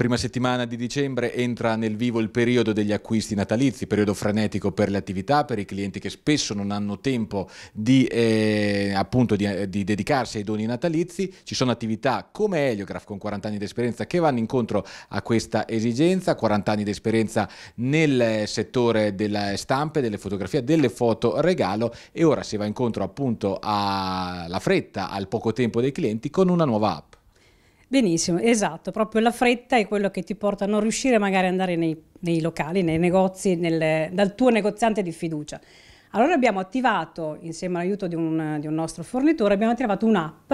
Prima settimana di dicembre entra nel vivo il periodo degli acquisti natalizi, periodo frenetico per le attività, per i clienti che spesso non hanno tempo di, eh, appunto, di, eh, di dedicarsi ai doni natalizi. Ci sono attività come Heliograph con 40 anni di esperienza che vanno incontro a questa esigenza, 40 anni di esperienza nel settore delle stampe, delle fotografie, delle foto regalo e ora si va incontro appunto alla fretta, al poco tempo dei clienti con una nuova app. Benissimo, esatto, proprio la fretta è quello che ti porta a non riuscire magari ad andare nei, nei, locali, nei negozi, nel, dal tuo negoziante di fiducia. Allora abbiamo attivato, insieme all'aiuto di un, di un nostro fornitore, abbiamo attivato un'app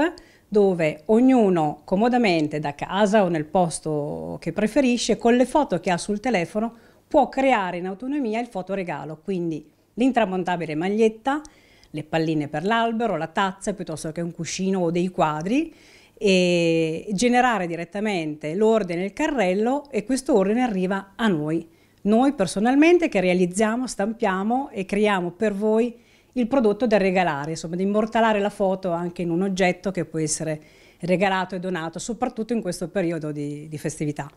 dove ognuno comodamente da casa o nel posto che preferisce, con le foto che ha sul telefono, può creare in autonomia il fotoregalo, quindi l'intramontabile maglietta, le palline per l'albero, la tazza piuttosto che un cuscino o dei quadri e generare direttamente l'ordine il carrello e questo ordine arriva a noi. Noi personalmente che realizziamo, stampiamo e creiamo per voi il prodotto da regalare, insomma, di immortalare la foto anche in un oggetto che può essere regalato e donato, soprattutto in questo periodo di, di festività.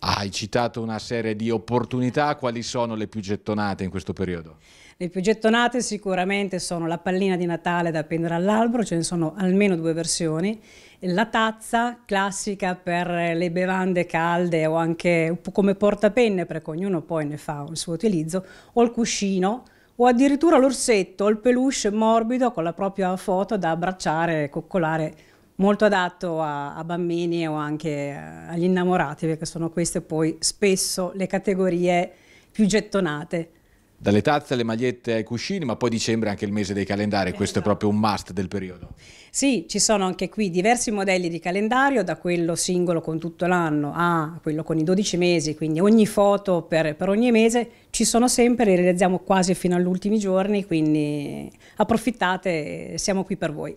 Hai citato una serie di opportunità, quali sono le più gettonate in questo periodo? Le più gettonate sicuramente sono la pallina di Natale da appendere all'albero, ce ne sono almeno due versioni, la tazza classica per le bevande calde o anche come portapenne perché ognuno poi ne fa il suo utilizzo, o il cuscino o addirittura l'orsetto o il peluche morbido con la propria foto da abbracciare e coccolare molto adatto a, a, bambini o anche eh, agli innamorati, perché sono queste poi spesso le categorie più gettonate. Dalle tazze alle magliette ai cuscini, ma poi dicembre è anche il mese dei calendari, questo esatto. è proprio un must del periodo. Sì, ci sono anche qui diversi modelli di calendario, da quello singolo con tutto l'anno a quello con i 12 mesi, quindi ogni foto per, per ogni mese ci sono sempre, li realizziamo quasi fino agli ultimi giorni, quindi approfittate, siamo qui per voi.